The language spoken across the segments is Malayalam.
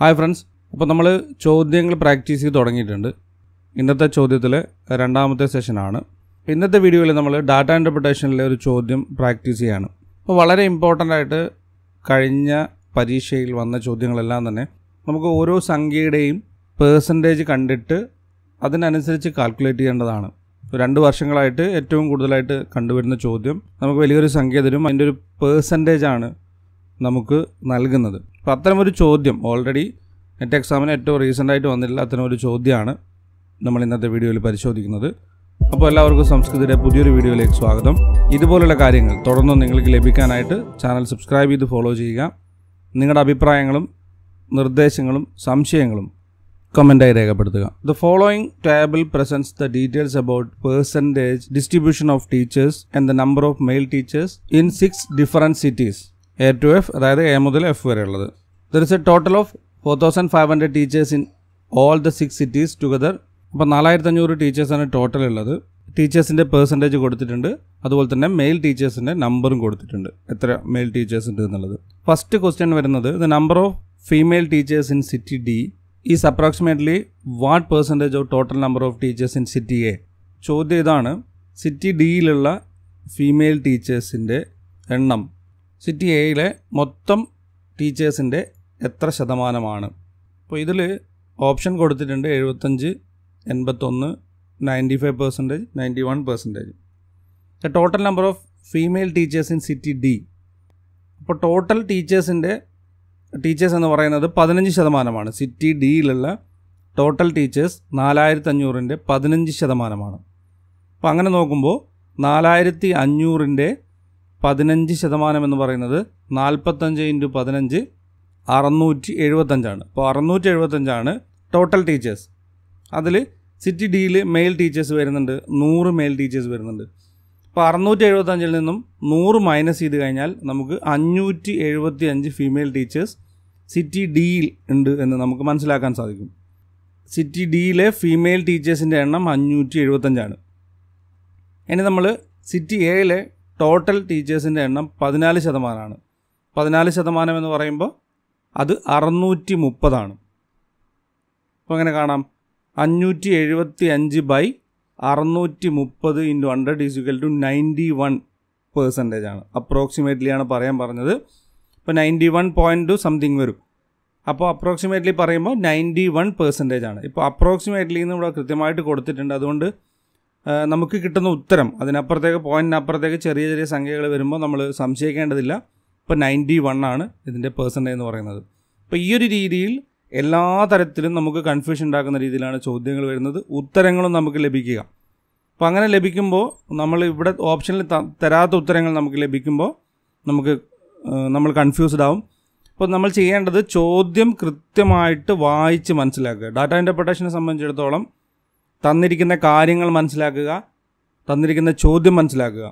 ഹായ് ഫ്രണ്ട്സ് അപ്പോൾ നമ്മൾ ചോദ്യങ്ങൾ പ്രാക്ടീസ് ചെയ്ത് തുടങ്ങിയിട്ടുണ്ട് ഇന്നത്തെ ചോദ്യത്തിലെ രണ്ടാമത്തെ സെഷനാണ് ഇന്നത്തെ വീഡിയോയിൽ നമ്മൾ ഡാറ്റ ഇൻ്റർപ്രിട്ടേഷനിലെ ഒരു ചോദ്യം പ്രാക്ടീസ് ചെയ്യാണ് അപ്പോൾ വളരെ ഇമ്പോർട്ടൻ്റ് ആയിട്ട് കഴിഞ്ഞ പരീക്ഷയിൽ വന്ന ചോദ്യങ്ങളെല്ലാം തന്നെ നമുക്ക് ഓരോ സംഖ്യയുടെയും പേഴ്സൻറ്റേജ് കണ്ടിട്ട് അതിനനുസരിച്ച് കാൽക്കുലേറ്റ് ചെയ്യേണ്ടതാണ് രണ്ട് വർഷങ്ങളായിട്ട് ഏറ്റവും കൂടുതലായിട്ട് കണ്ടുവരുന്ന ചോദ്യം നമുക്ക് വലിയൊരു സംഖ്യ തരും അതിൻ്റെ ഒരു പേഴ്സൻറ്റേജാണ് ആണ് നമുക്ക് നൽകുന്നത് അപ്പോൾ അത്തരമൊരു ചോദ്യം ഓൾറെഡി നെറ്റ് എക്സാമിന് ഏറ്റവും റീസെൻ്റായിട്ട് വന്നിട്ടുള്ള അത്തരമൊരു ചോദ്യമാണ് നമ്മൾ ഇന്നത്തെ വീഡിയോയിൽ പരിശോധിക്കുന്നത് അപ്പോൾ എല്ലാവർക്കും സംസ്കൃതിയുടെ പുതിയൊരു വീഡിയോയിലേക്ക് സ്വാഗതം ഇതുപോലുള്ള കാര്യങ്ങൾ തുടർന്നും നിങ്ങൾക്ക് ലഭിക്കാനായിട്ട് ചാനൽ സബ്സ്ക്രൈബ് ചെയ്ത് ഫോളോ ചെയ്യുക നിങ്ങളുടെ അഭിപ്രായങ്ങളും നിർദ്ദേശങ്ങളും സംശയങ്ങളും കമൻ്റായി രേഖപ്പെടുത്തുക the following table presents the details about percentage distribution of teachers and the number of male teachers in six different cities A to F അതായത് എ മുതൽ എഫ് വരെ ഉള്ളത് there is a total of four thousand five hundred teachers in all the six cities together അപ്പോൾ നാലായിരത്തഞ്ഞൂറ് ടീച്ചേഴ്സാണ് ടോട്ടൽ ഉള്ളത് ടീച്ചേഴ്സിൻ്റെ പേഴ്സൻറ്റേജ് കൊടുത്തിട്ടുണ്ട് അതുപോലെ തന്നെ മെയിൽ ടീച്ചേഴ്സിൻ്റെ നമ്പറും കൊടുത്തിട്ടുണ്ട് എത്ര മെയിൽ ടീച്ചേഴ്സ് ഉണ്ട് എന്നുള്ളത് ഫസ്റ്റ് ക്വസ്റ്റ്യൻ വരുന്നത് the number of female teachers in city D is approximately what percentage of total number of teachers in city A ചോദ്യം ഇതാണ് സിറ്റി ഡിയിലുള്ള ഫീമെയിൽ ടീച്ചേഴ്സിൻ്റെ എണ്ണം സിറ്റി എയിലെ മൊത്തം ടീച്ചേഴ്സിൻ്റെ എത്ര ശതമാനമാണ് അപ്പോൾ ഇതിൽ ഓപ്ഷൻ കൊടുത്തിട്ടുണ്ട് എഴുപത്തഞ്ച് എൺപത്തൊന്ന് ninety five percentage ninety one percentage the total number of female teachers in city D അപ്പോൾ ടോട്ടൽ ടീച്ചേഴ്സിൻ്റെ ടീച്ചേഴ്സ് എന്ന് പറയുന്നത് പതിനഞ്ച് ശതമാനമാണ് സിറ്റി ഡിയിലുള്ള ടോട്ടൽ ടീച്ചേഴ്സ് നാലായിരത്തി അഞ്ഞൂറിൻ്റെ പതിനഞ്ച് ശതമാനമാണ് അപ്പോൾ അങ്ങനെ നോക്കുമ്പോൾ നാലായിരത്തി അഞ്ഞൂറിൻ്റെ പതിനഞ്ച് ശതമാനം എന്ന് പറയുന്നത് നാൽപ്പത്തഞ്ച് ഇൻറ്റു പതിനഞ്ച് അറുന്നൂറ്റി എഴുപത്തഞ്ചാണ് അപ്പോൾ അറുന്നൂറ്റി എഴുപത്തഞ്ചാണ് ടോട്ടൽ ടീച്ചേഴ്സ് അതിൽ സിറ്റി ഡിയിൽ മെയിൽ ടീച്ചേഴ്സ് വരുന്നുണ്ട് നൂറ് മെയിൽ ടീച്ചേഴ്സ് വരുന്നുണ്ട് അപ്പോൾ അറുന്നൂറ്റി എഴുപത്തഞ്ചിൽ നിന്നും നൂറ് മൈനസ് ചെയ്ത് കഴിഞ്ഞാൽ നമുക്ക് അഞ്ഞൂറ്റി എഴുപത്തി അഞ്ച് ഫീമെയിൽ ടീച്ചേഴ്സ് സിറ്റി ഡിയിൽ ഉണ്ട് എന്ന് നമുക്ക് മനസ്സിലാക്കാൻ സാധിക്കും സിറ്റി ഡിയിലെ ഫീമെയിൽ ടീച്ചേഴ്സിൻ്റെ എണ്ണം അഞ്ഞൂറ്റി എഴുപത്തഞ്ചാണ് ഇനി നമ്മൾ സിറ്റി എയിലെ ടോട്ടൽ ടീച്ചേഴ്സിൻ്റെ എണ്ണം പതിനാല് ശതമാനമാണ് പതിനാല് ശതമാനം എന്ന് പറയുമ്പോൾ അത് അറുന്നൂറ്റി മുപ്പതാണ് അപ്പോൾ എങ്ങനെ കാണാം അഞ്ഞൂറ്റി എഴുപത്തി അഞ്ച് ബൈ അറുന്നൂറ്റി മുപ്പത് into hundred is equal to ninety one percentage ആണ് അപ്രോക്സിമേറ്റ്ലി ആണ് പറയാൻ പറഞ്ഞത് ഇപ്പോൾ ninety one point two something വരും അപ്പോൾ അപ്രോക്സിമേറ്റ്ലി പറയുമ്പോൾ നയൻറ്റി വൺ പെർസെൻറ്റേജ് ആണ് ഇപ്പോൾ അപ്രോക്സിമേറ്റ്ലി എന്ന് ഇവിടെ കൃത്യമായിട്ട് കൊടുത്തിട്ടുണ്ട് അതുകൊണ്ട് നമുക്ക് കിട്ടുന്ന ഉത്തരം അതിനപ്പുറത്തേക്ക് പോയിൻറ്റിനപ്പുറത്തേക്ക് ചെറിയ ചെറിയ സംഖ്യകൾ വരുമ്പോൾ നമ്മൾ സംശയിക്കേണ്ടതില്ല ഇപ്പോൾ നയൻറ്റി വൺ ആണ് ഇതിൻ്റെ പേഴ്സൻറ്റേജ് എന്ന് പറയുന്നത് അപ്പോൾ ഈ ഒരു രീതിയിൽ എല്ലാ തരത്തിലും നമുക്ക് കൺഫ്യൂഷൻ ഉണ്ടാക്കുന്ന രീതിയിലാണ് ചോദ്യങ്ങൾ വരുന്നത് ഉത്തരങ്ങളും നമുക്ക് ലഭിക്കുക അപ്പോൾ അങ്ങനെ ലഭിക്കുമ്പോൾ നമ്മൾ ഇവിടെ ഓപ്ഷനിൽ തരാത്ത ഉത്തരങ്ങൾ നമുക്ക് ലഭിക്കുമ്പോൾ നമുക്ക് നമ്മൾ കൺഫ്യൂസ്ഡ് ആവും അപ്പോൾ നമ്മൾ ചെയ്യേണ്ടത് ചോദ്യം കൃത്യമായിട്ട് വായിച്ച് മനസ്സിലാക്കുക ഡാറ്റ ഇൻ്റർപ്രിട്ടേഷനെ സംബന്ധിച്ചിടത്തോളം തന്നിരിക്കുന്ന കാര്യങ്ങൾ മനസ്സിലാക്കുക തന്നിരിക്കുന്ന ചോദ്യം മനസ്സിലാക്കുക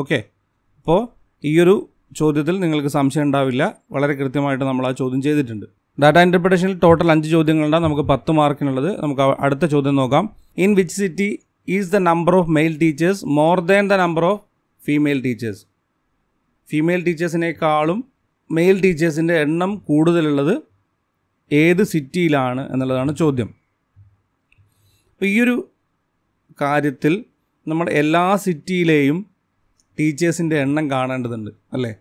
ഓക്കെ അപ്പോൾ ഈയൊരു ചോദ്യത്തിൽ നിങ്ങൾക്ക് സംശയം ഉണ്ടാവില്ല വളരെ കൃത്യമായിട്ട് നമ്മൾ ആ ചോദ്യം ചെയ്തിട്ടുണ്ട് ഡാറ്റ ഇൻ്റർപ്രിട്ടേഷനിൽ ടോട്ടൽ അഞ്ച് ചോദ്യങ്ങളുണ്ടാകും നമുക്ക് പത്ത് മാർക്കിനുള്ളത് നമുക്ക് അടുത്ത ചോദ്യം നോക്കാം in which city is the number of male teachers more than the number of female teachers female ടീച്ചേഴ്സിനേക്കാളും മെയിൽ ടീച്ചേഴ്സിൻ്റെ എണ്ണം കൂടുതലുള്ളത് ഏത് സിറ്റിയിലാണ് എന്നുള്ളതാണ് ചോദ്യം അപ്പോൾ ഈയൊരു കാര്യത്തിൽ നമ്മൾ എല്ലാ സിറ്റിയിലെയും ടീച്ചേഴ്സിൻ്റെ എണ്ണം കാണേണ്ടതുണ്ട് അല്ലേ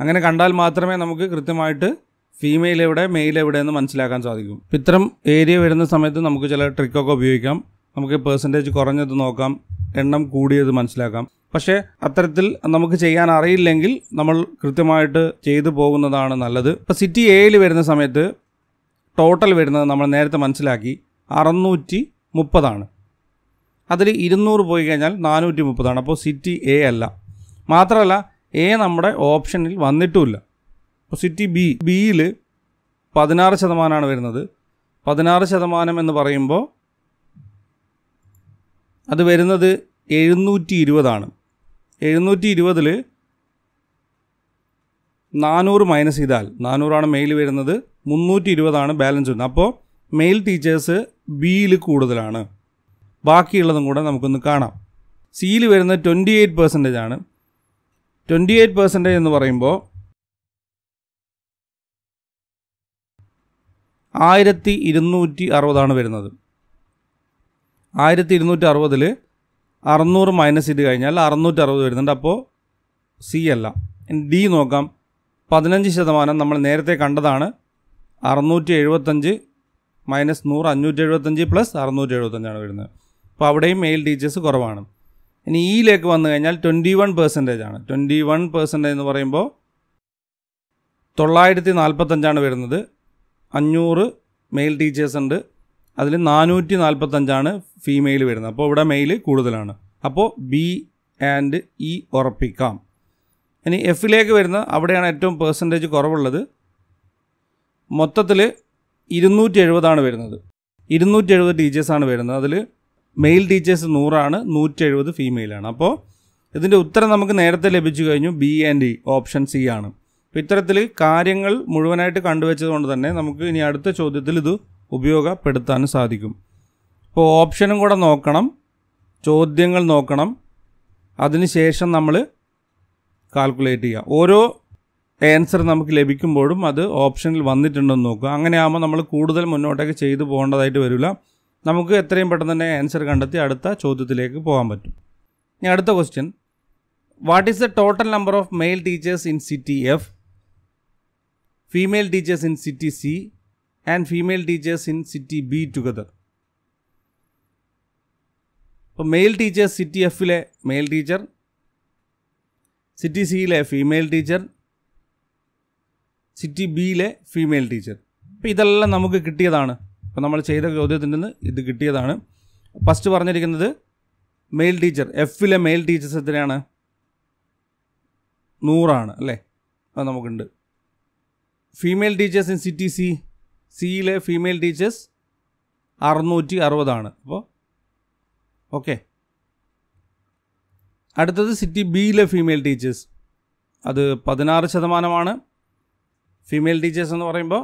അങ്ങനെ കണ്ടാൽ മാത്രമേ നമുക്ക് കൃത്യമായിട്ട് ഫീമെയിൽ എവിടെ മെയിൽ എവിടെ എന്ന് മനസ്സിലാക്കാൻ സാധിക്കും ഇപ്പം ഇത്തരം ഏരിയ വരുന്ന സമയത്ത് നമുക്ക് ചില ട്രിക്കൊക്കെ ഉപയോഗിക്കാം നമുക്ക് പേഴ്സൻറ്റേജ് കുറഞ്ഞത് നോക്കാം എണ്ണം കൂടിയത് മനസ്സിലാക്കാം പക്ഷേ അത്തരത്തിൽ നമുക്ക് ചെയ്യാൻ അറിയില്ലെങ്കിൽ നമ്മൾ കൃത്യമായിട്ട് ചെയ്തു പോകുന്നതാണ് നല്ലത് ഇപ്പോൾ സിറ്റി എയിൽ വരുന്ന സമയത്ത് ടോട്ടൽ വരുന്നത് നമ്മൾ നേരത്തെ മനസ്സിലാക്കി അറുന്നൂറ്റി മുപ്പതാണ് അതിൽ ഇരുന്നൂറ് പോയി കഴിഞ്ഞാൽ നാനൂറ്റി മുപ്പതാണ് അപ്പോൾ സിറ്റി എ അല്ല മാത്രമല്ല എ നമ്മുടെ ഓപ്ഷനിൽ വന്നിട്ടുമില്ല അപ്പോൾ സിറ്റി ബി ബിയിൽ പതിനാറ് ശതമാനമാണ് വരുന്നത് പതിനാറ് ശതമാനം എന്ന് പറയുമ്പോൾ അത് വരുന്നത് എഴുന്നൂറ്റി ഇരുപതാണ് എഴുന്നൂറ്റി ഇരുപതിൽ നാനൂറ് മൈനസ് ചെയ്താൽ നാനൂറാണ് മെയിൽ വരുന്നത് മുന്നൂറ്റി ഇരുപതാണ് ബാലൻസ് വരുന്നത് അപ്പോൾ മെയിൽ ടീച്ചേഴ്സ് ബിയിൽ കൂടുതലാണ് ബാക്കിയുള്ളതും കൂടെ നമുക്കൊന്ന് കാണാം സിയിൽ വരുന്നത് ട്വൻറ്റി എയ്റ്റ് പെർസെൻറ്റേജ് ആണ് ട്വൻറ്റി എയ്റ്റ് പെർസെൻറ്റേജ് എന്ന് പറയുമ്പോൾ ആയിരത്തി ഇരുന്നൂറ്റി അറുപതാണ് വരുന്നത് ആയിരത്തി ഇരുന്നൂറ്റി അറുപതിൽ അറുന്നൂറ് മൈനസ് ചെയ്ത് കഴിഞ്ഞാൽ അറുന്നൂറ്റി അറുപത് വരുന്നുണ്ട് അപ്പോൾ സി അല്ല ഡി നോക്കാം പതിനഞ്ച് ശതമാനം നമ്മൾ നേരത്തെ കണ്ടതാണ് അറുന്നൂറ്റി എഴുപത്തഞ്ച് മൈനസ് നൂറ് അഞ്ഞൂറ്റി എഴുപത്തഞ്ച് പ്ലസ് അറുന്നൂറ്റി എഴുപത്തഞ്ചാണ് വരുന്നത് അപ്പോൾ അവിടെയും മെയിൽ ടീച്ചേഴ്സ് കുറവാണ് ഇനി ഇയിലേക്ക് e വന്നു കഴിഞ്ഞാൽ ട്വൻറ്റി വൺ പെർസെൻറ്റേജ് ആണ് ട്വൻറ്റി വൺ പെർസെൻറ്റേജ് എന്ന് പറയുമ്പോൾ തൊള്ളായിരത്തി നാൽപ്പത്തഞ്ചാണ് വരുന്നത് അഞ്ഞൂറ് മെയിൽ ടീച്ചേഴ്സ് ഉണ്ട് അതിൽ നാനൂറ്റി നാൽപ്പത്തഞ്ചാണ് ഫീമെയിൽ വരുന്നത് അപ്പോൾ ഇവിടെ മെയിൽ കൂടുതലാണ് അപ്പോൾ ബി ആൻഡ് ഇ e ഉറപ്പിക്കാം ഇനി എഫിലേക്ക് വരുന്ന അവിടെയാണ് ഏറ്റവും പെർസെൻറ്റേജ് കുറവുള്ളത് മൊത്തത്തിൽ ഇരുന്നൂറ്റി എഴുപതാണ് വരുന്നത് ഇരുന്നൂറ്റി എഴുപത് ടീച്ചേഴ്സാണ് വരുന്നത് അതിൽ മെയിൽ ടീച്ചേഴ്സ് നൂറാണ് നൂറ്റി എഴുപത് ഫീമെയിലാണ് അപ്പോൾ ഇതിൻ്റെ ഉത്തരം നമുക്ക് നേരത്തെ ലഭിച്ചു കഴിഞ്ഞു B and E option C ആണ് അപ്പോൾ ഇത്തരത്തിൽ കാര്യങ്ങൾ മുഴുവനായിട്ട് കൊണ്ട് തന്നെ നമുക്ക് ഇനി അടുത്ത ചോദ്യത്തിൽ ഇത് ഉപയോഗപ്പെടുത്താനും സാധിക്കും ഇപ്പോൾ ഓപ്ഷനും കൂടെ നോക്കണം ചോദ്യങ്ങൾ നോക്കണം അതിനുശേഷം നമ്മൾ കാൽക്കുലേറ്റ് ചെയ്യുക ഓരോ ആൻസർ നമുക്ക് ലഭിക്കുമ്പോഴും അത് ഓപ്ഷനിൽ വന്നിട്ടുണ്ടെന്ന് നോക്കുക അങ്ങനെ ആകുമ്പോൾ നമ്മൾ കൂടുതൽ മുന്നോട്ടേക്ക് ചെയ്തു പോകേണ്ടതായിട്ട് വരില്ല നമുക്ക് എത്രയും പെട്ടെന്ന് തന്നെ ആൻസർ കണ്ടെത്തി അടുത്ത ചോദ്യത്തിലേക്ക് പോകാൻ പറ്റും ഇനി അടുത്ത question what is the total number of male teachers in city F female teachers in city C and female teachers in city B together ഇപ്പോൾ മെയിൽ ടീച്ചേഴ്സ് സിറ്റി എഫിലെ മെയിൽ ടീച്ചർ സിറ്റി സിയിലെ ഫീമെയിൽ ടീച്ചർ സിറ്റി ബിയിലെ ഫീമെയിൽ ടീച്ചർ അപ്പോൾ ഇതെല്ലാം നമുക്ക് കിട്ടിയതാണ് അപ്പോൾ നമ്മൾ ചെയ്ത ചോദ്യത്തിൽ നിന്ന് ഇത് കിട്ടിയതാണ് ഫസ്റ്റ് പറഞ്ഞിരിക്കുന്നത് മെയിൽ ടീച്ചർ എഫിലെ മെയിൽ ടീച്ചേഴ്സ് എത്രയാണ് നൂറാണ് അല്ലേ അത് നമുക്കുണ്ട് female teachers in city C സിയിലെ ഫീമെയിൽ ടീച്ചേഴ്സ് അറുന്നൂറ്റി അറുപതാണ് അപ്പോൾ ഓക്കെ അടുത്തത് സിറ്റി ബിയിലെ ഫീമെയിൽ ടീച്ചേഴ്സ് അത് പതിനാറ് ശതമാനമാണ് ഫീമെയിൽ ടീച്ചേഴ്സ് എന്ന് പറയുമ്പോൾ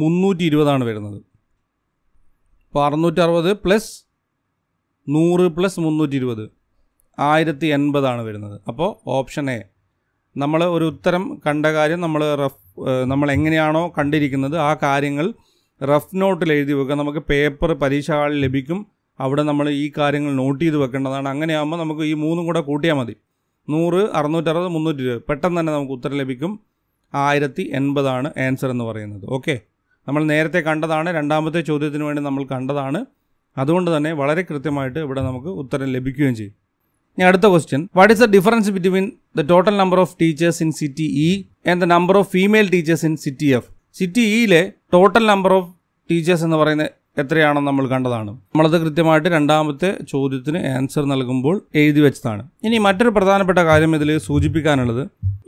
മുന്നൂറ്റി ഇരുപതാണ് വരുന്നത് അപ്പോൾ അറുപത് പ്ലസ് നൂറ് പ്ലസ് മുന്നൂറ്റി ഇരുപത് ആയിരത്തി എൺപതാണ് വരുന്നത് അപ്പോൾ ഓപ്ഷൻ എ നമ്മൾ ഒരു ഉത്തരം കണ്ട കാര്യം നമ്മൾ റഫ് നമ്മൾ എങ്ങനെയാണോ കണ്ടിരിക്കുന്നത് ആ കാര്യങ്ങൾ റഫ് നോട്ടിൽ എഴുതി വെക്കുക നമുക്ക് പേപ്പർ പരീക്ഷ ഹാളിൽ ലഭിക്കും അവിടെ നമ്മൾ ഈ കാര്യങ്ങൾ നോട്ട് ചെയ്ത് വെക്കേണ്ടതാണ് അങ്ങനെയാകുമ്പോൾ നമുക്ക് ഈ മൂന്നും കൂടെ കൂട്ടിയാൽ മതി നൂറ് അറുന്നൂറ്ററുപത് മുന്നൂറ്റി ഇരുപത് പെട്ടെന്ന് തന്നെ നമുക്ക് ഉത്തരം ലഭിക്കും ആയിരത്തി എൺപതാണ് ആൻസർ എന്ന് പറയുന്നത് ഓക്കെ നമ്മൾ നേരത്തെ കണ്ടതാണ് രണ്ടാമത്തെ ചോദ്യത്തിന് വേണ്ടി നമ്മൾ കണ്ടതാണ് അതുകൊണ്ട് തന്നെ വളരെ കൃത്യമായിട്ട് ഇവിടെ നമുക്ക് ഉത്തരം ലഭിക്കുകയും ചെയ്യും ഇനി അടുത്ത question what is the difference between the total number of teachers in city E and the number of female teachers in city F city ഇയിലെ ടോട്ടൽ നമ്പർ ഓഫ് ടീച്ചേഴ്സ് എന്ന് പറയുന്ന എത്രയാണെന്ന് നമ്മൾ കണ്ടതാണ് നമ്മളത് കൃത്യമായിട്ട് രണ്ടാമത്തെ ചോദ്യത്തിന് ആൻസർ നൽകുമ്പോൾ എഴുതി വെച്ചതാണ് ഇനി മറ്റൊരു പ്രധാനപ്പെട്ട കാര്യം ഇതിൽ സൂചിപ്പിക്കാനുള്ളത്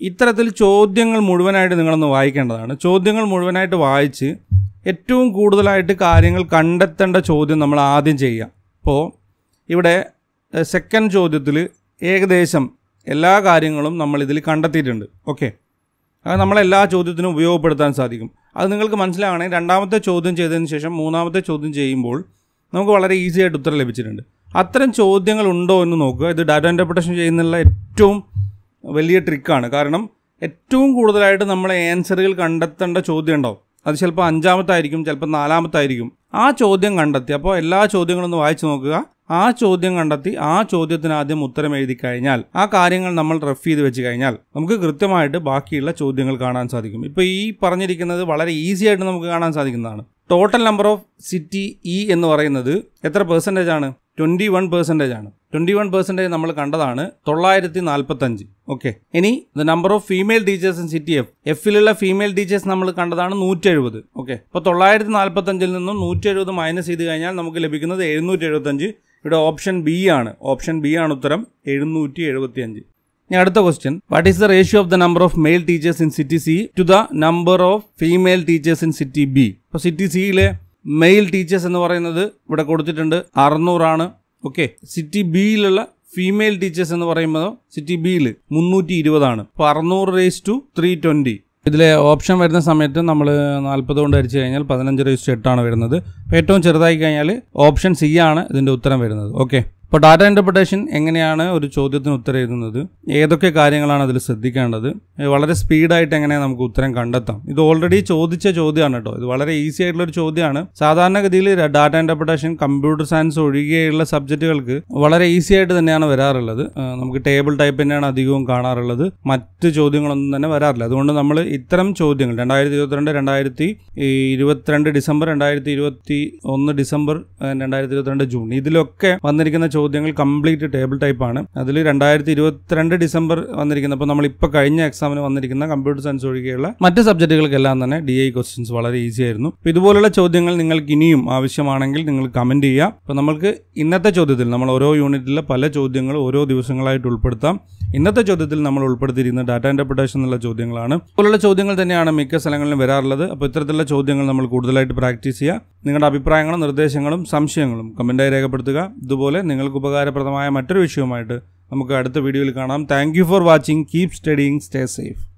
ഇത്തരത്തിൽ ചോദ്യങ്ങൾ മുഴുവനായിട്ട് നിങ്ങളൊന്ന് വായിക്കേണ്ടതാണ് ചോദ്യങ്ങൾ മുഴുവനായിട്ട് വായിച്ച് ഏറ്റവും കൂടുതലായിട്ട് കാര്യങ്ങൾ കണ്ടെത്തേണ്ട ചോദ്യം നമ്മൾ ആദ്യം ചെയ്യുക അപ്പോൾ ഇവിടെ സെക്കൻഡ് ചോദ്യത്തിൽ ഏകദേശം എല്ലാ കാര്യങ്ങളും നമ്മൾ കണ്ടെത്തിയിട്ടുണ്ട് ഓക്കെ അത് നമ്മളെല്ലാ ചോദ്യത്തിനും ഉപയോഗപ്പെടുത്താൻ സാധിക്കും അത് നിങ്ങൾക്ക് മനസ്സിലാവണമെങ്കിൽ രണ്ടാമത്തെ ചോദ്യം ചെയ്തതിന് ശേഷം മൂന്നാമത്തെ ചോദ്യം ചെയ്യുമ്പോൾ നമുക്ക് വളരെ ഈസി ആയിട്ട് ഉത്തരം ലഭിച്ചിട്ടുണ്ട് അത്തരം ചോദ്യങ്ങൾ ഉണ്ടോ എന്ന് നോക്കുക ഇത് ഡാറ്റ ഇൻ്റർപ്രിട്ടേഷൻ ചെയ്യുന്നതിനുള്ള ഏറ്റവും വലിയ ട്രിക്കാണ് കാരണം ഏറ്റവും കൂടുതലായിട്ട് നമ്മളെ ആൻസറുകൾ കണ്ടെത്തേണ്ട ചോദ്യം ഉണ്ടാവും അത് ചിലപ്പോൾ അഞ്ചാമത്തായിരിക്കും ചിലപ്പോൾ നാലാമത്തായിരിക്കും ആ ചോദ്യം കണ്ടെത്തി അപ്പോൾ എല്ലാ ചോദ്യങ്ങളൊന്നും വായിച്ചു നോക്കുക ആ ചോദ്യം കണ്ടെത്തി ആ ചോദ്യത്തിന് ആദ്യം ഉത്തരം എഴുതി കഴിഞ്ഞാൽ ആ കാര്യങ്ങൾ നമ്മൾ റെഫ് ചെയ്ത് വെച്ച് കഴിഞ്ഞാൽ നമുക്ക് കൃത്യമായിട്ട് ബാക്കിയുള്ള ചോദ്യങ്ങൾ കാണാൻ സാധിക്കും ഇപ്പോൾ ഈ പറഞ്ഞിരിക്കുന്നത് വളരെ ഈസി ആയിട്ട് നമുക്ക് കാണാൻ സാധിക്കുന്നതാണ് total number of city E എന്ന് പറയുന്നത് എത്ര പെർസെൻറ്റേജ് ആണ് ട്വൻറ്റി വൺ പെർസെൻറ്റേജ് ആണ് ട്വൻറ്റി വൺ പെർസെൻറ്റേജ് നമ്മൾ കണ്ടതാണ് തൊള്ളായിരത്തി നാൽപ്പത്തഞ്ച് ഓക്കെ ഇനി the number of female teachers in city F എഫിലുള്ള ഫീമെയിൽ ടീച്ചേഴ്സ് നമ്മൾ കണ്ടതാണ് നൂറ്റി എഴുപത് ഓക്കെ അപ്പോൾ തൊള്ളായിരത്തി നാൽപ്പത്തഞ്ചിൽ നിന്നും നൂറ്റി എഴുപത് മൈനസ് ചെയ്ത് കഴിഞ്ഞാൽ നമുക്ക് ലഭിക്കുന്നത് എഴുന്നൂറ്റി എഴുപത്തഞ്ച് ഇവിടെ ഓപ്ഷൻ ബി ആണ് ഓപ്ഷൻ ബി ആണ് ഉത്തരം എഴുന്നൂറ്റി എഴുപത്തി അഞ്ച് ഇനി അടുത്ത question what is the ratio of the number of male teachers in city C to the number of female teachers in city B അപ്പോൾ സിറ്റി സിയിലെ മെയിൽ ടീച്ചേഴ്സ് എന്ന് പറയുന്നത് ഇവിടെ കൊടുത്തിട്ടുണ്ട് അറുന്നൂറാണ് ഓക്കെ സിറ്റി ബിയിലുള്ള ഫീമെയിൽ ടീച്ചേഴ്സ് എന്ന് പറയുമ്പോൾ സിറ്റി ബിയിൽ മുന്നൂറ്റി ഇരുപതാണ് അപ്പോൾ അറുന്നൂറ് റേസ് ടു ത്രീ ട്വൻറ്റി ഇതിലെ ഓപ്ഷൻ വരുന്ന സമയത്ത് നമ്മൾ നാൽപ്പത് കൊണ്ട് അരിച്ചു കഴിഞ്ഞാൽ പതിനഞ്ച് റേസ്റ്റ് എട്ടാണ് വരുന്നത് ഏറ്റവും ചെറുതായി കഴിഞ്ഞാൽ ഓപ്ഷൻ സി ആണ് ഇതിൻ്റെ ഉത്തരം വരുന്നത് ഓക്കെ അപ്പോൾ ഡാറ്റ ഇൻ്റർപ്രിട്ടേഷൻ എങ്ങനെയാണ് ഒരു ചോദ്യത്തിന് ഉത്തരം എഴുതുന്നത് ഏതൊക്കെ കാര്യങ്ങളാണ് അതിൽ ശ്രദ്ധിക്കേണ്ടത് വളരെ സ്പീഡായിട്ട് എങ്ങനെ നമുക്ക് ഉത്തരം കണ്ടെത്താം ഇത് ഓൾറെഡി ചോദിച്ച ചോദ്യമാണ് കേട്ടോ ഇത് വളരെ ഈസി ആയിട്ടുള്ള ഒരു ചോദ്യമാണ് സാധാരണഗതിയിൽ ഡാറ്റ ഇൻ്റർപ്രിട്ടേഷൻ കമ്പ്യൂട്ടർ സയൻസ് ഒഴികെയുള്ള സബ്ജക്റ്റുകൾക്ക് വളരെ ഈസി ആയിട്ട് തന്നെയാണ് വരാറുള്ളത് നമുക്ക് ടേബിൾ ടൈപ്പ് തന്നെയാണ് അധികവും കാണാറുള്ളത് മറ്റ് ചോദ്യങ്ങളൊന്നും തന്നെ വരാറില്ല അതുകൊണ്ട് നമ്മൾ ഇത്തരം ചോദ്യങ്ങൾ രണ്ടായിരത്തി ഇരുപത്തിരണ്ട് രണ്ടായിരത്തി ഇരുപത്തിരണ്ട് ഡിസംബർ രണ്ടായിരത്തി ഇരുപത്തി ഒന്ന് ഡിസംബർ രണ്ടായിരത്തി ഇരുപത്തിരണ്ട് ജൂൺ ഇതിലൊക്കെ വന്നിരിക്കുന്ന ചോദ്യങ്ങൾ കംപ്ലീറ്റ് ടേബിൾ ആണ് അതിൽ രണ്ടായിരത്തി ഇരുപത്തിരണ്ട് ഡിസംബർ വന്നിരിക്കുന്ന അപ്പോൾ നമ്മളിപ്പോൾ കഴിഞ്ഞ എക്സാമിന് വന്നിരിക്കുന്ന കമ്പ്യൂട്ടർ സയൻസ് ഒഴികെയുള്ള മറ്റ് സബ്ജക്റ്റുകൾക്കെല്ലാം തന്നെ ഡി ഐ ക്വസ്റ്റ്യൻസ് വളരെ ഈസി ആയിരുന്നു അപ്പോൾ ഇതുപോലുള്ള ചോദ്യങ്ങൾ നിങ്ങൾക്ക് ഇനിയും ആവശ്യമാണെങ്കിൽ നിങ്ങൾ കമൻറ്റ് ചെയ്യുക അപ്പോൾ നമ്മൾക്ക് ഇന്നത്തെ ചോദ്യത്തിൽ നമ്മൾ ഓരോ യൂണിറ്റിലെ പല ചോദ്യങ്ങൾ ഓരോ ദിവസങ്ങളായിട്ട് ഉൾപ്പെടുത്താം ഇന്നത്തെ ചോദ്യത്തിൽ നമ്മൾ ഉൾപ്പെടുത്തിയിരിക്കുന്ന ഡാറ്റ ഇൻ്റർപ്രിട്ടേഷൻ എന്നുള്ള ചോദ്യങ്ങളാണ് ഇതുപോലുള്ള ചോദ്യങ്ങൾ തന്നെയാണ് മിക്ക സ്ഥലങ്ങളിലും വരാറുള്ളത് അപ്പോൾ ഇത്തരത്തിലുള്ള ചോദ്യങ്ങൾ നമ്മൾ കൂടുതലായിട്ട് പ്രാക്ടീസ് ചെയ്യുക നിങ്ങളുടെ അഭിപ്രായങ്ങളും നിർദ്ദേശങ്ങളും സംശയങ്ങളും കമൻറ്റായി രേഖപ്പെടുത്തുക ഇതുപോലെ നിങ്ങൾ നിങ്ങൾക്ക് ഉപകാരപ്രദമായ മറ്റൊരു വിഷയവുമായിട്ട് നമുക്ക് അടുത്ത വീഡിയോയിൽ കാണാം thank for watching keep studying stay safe